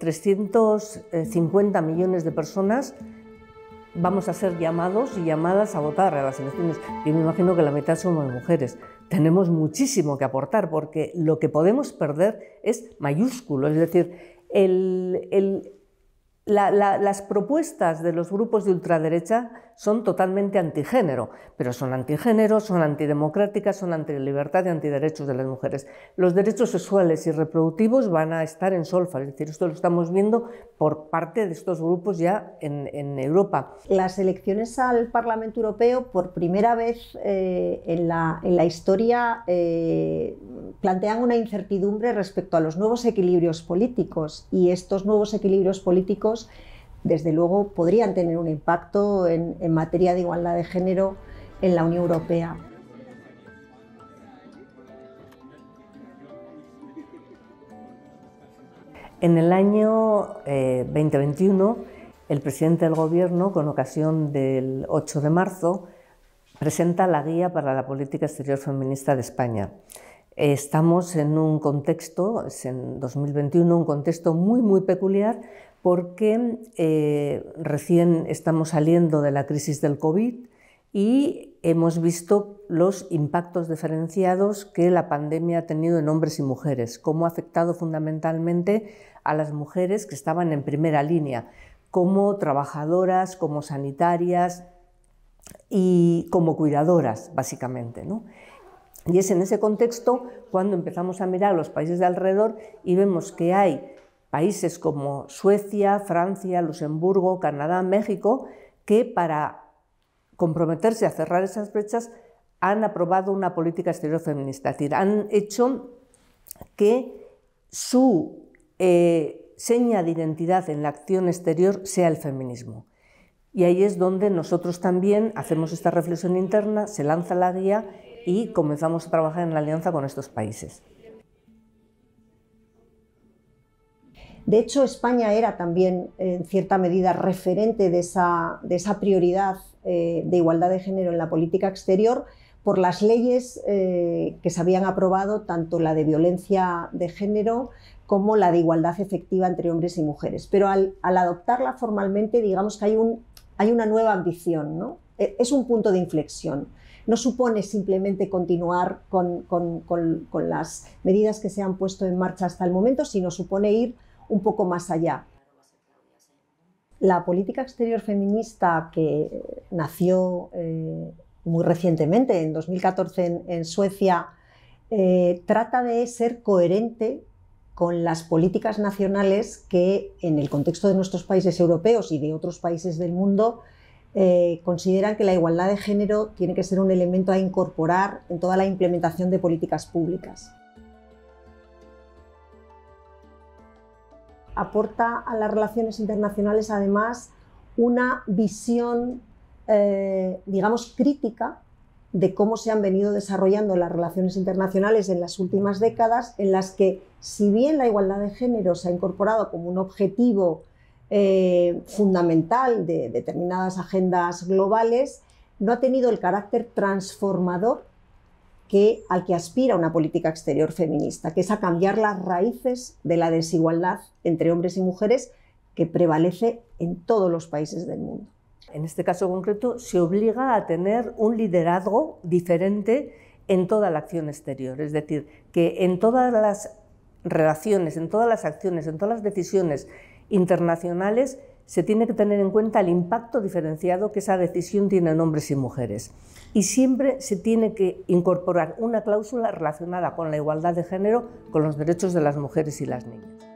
350 millones de personas vamos a ser llamados y llamadas a votar a las elecciones. Yo me imagino que la mitad somos mujeres. Tenemos muchísimo que aportar porque lo que podemos perder es mayúsculo, es decir, el, el, las propuestas de los grupos de ultraderecha son totalmente antigénero, pero son antigénero, son antidemocráticas, son antilibertad y antiderechos de las mujeres. Los derechos sexuales y reproductivos van a estar en solfa, es decir, esto lo estamos viendo por parte de estos grupos ya en, Europa. Las elecciones al Parlamento Europeo, por primera vez eh, en, la, historia, eh, plantean una incertidumbre respecto a los nuevos equilibrios políticos y estos nuevos equilibrios políticos, desde luego, podrían tener un impacto en, materia de igualdad de género en la Unión Europea. En el año 2021, eh, el presidente del Gobierno, con ocasión del 8 de marzo, presenta la guía para la política exterior feminista de España. Estamos en un contexto, es en 2021, un contexto muy, muy peculiar porque eh, recién estamos saliendo de la crisis del COVID y hemos visto los impactos diferenciados que la pandemia ha tenido en hombres y mujeres, cómo ha afectado fundamentalmente a las mujeres que estaban en primera línea, como trabajadoras, como sanitarias y como cuidadoras, básicamente. ¿no? Y es en ese contexto cuando empezamos a mirar los países de alrededor y vemos que hay países como Suecia, Francia, Luxemburgo, Canadá, México, que para comprometerse a cerrar esas brechas han aprobado una política exterior feminista, decir, han hecho que su eh, seña de identidad en la acción exterior sea el feminismo. Y ahí es donde nosotros también hacemos esta reflexión interna, se lanza la guía y comenzamos a trabajar en la alianza con estos países. De hecho, España era también, en cierta medida, referente de esa, prioridad eh, de igualdad de género en la política exterior por las leyes eh, que se habían aprobado, tanto la de violencia de género como la de igualdad efectiva entre hombres y mujeres. Pero al, adoptarla formalmente, digamos que hay, una nueva ambición, e, Es un punto de inflexión no supone simplemente continuar con, las medidas que se han puesto en marcha hasta el momento, sino supone ir un poco más allá. La política exterior feminista que nació eh, muy recientemente, en 2014 en, Suecia, eh, trata de ser coherente con las políticas nacionales que en el contexto de nuestros países europeos y de otros países del mundo eh, consideran que la igualdad de género tiene que ser un elemento a incorporar en toda la implementación de políticas públicas. Aporta a las relaciones internacionales además una visión, eh, digamos, crítica de cómo se han venido desarrollando las relaciones internacionales en las últimas décadas, en las que, si bien la igualdad de género se ha incorporado como un objetivo eh, fundamental de determinadas agendas globales, no ha tenido el carácter transformador que, al que aspira una política exterior feminista, que es a cambiar las raíces de la desigualdad entre hombres y mujeres que prevalece en todos los países del mundo. En este caso concreto, se obliga a tener un liderazgo diferente en toda la acción exterior, es decir, que en todas las relaciones, en todas las acciones, en todas las decisiones internacionales, se tiene que tener en cuenta el impacto diferenciado que esa decisión tiene en hombres y mujeres. Y siempre se tiene que incorporar una cláusula relacionada con la igualdad de género, con los derechos de las mujeres y las niñas.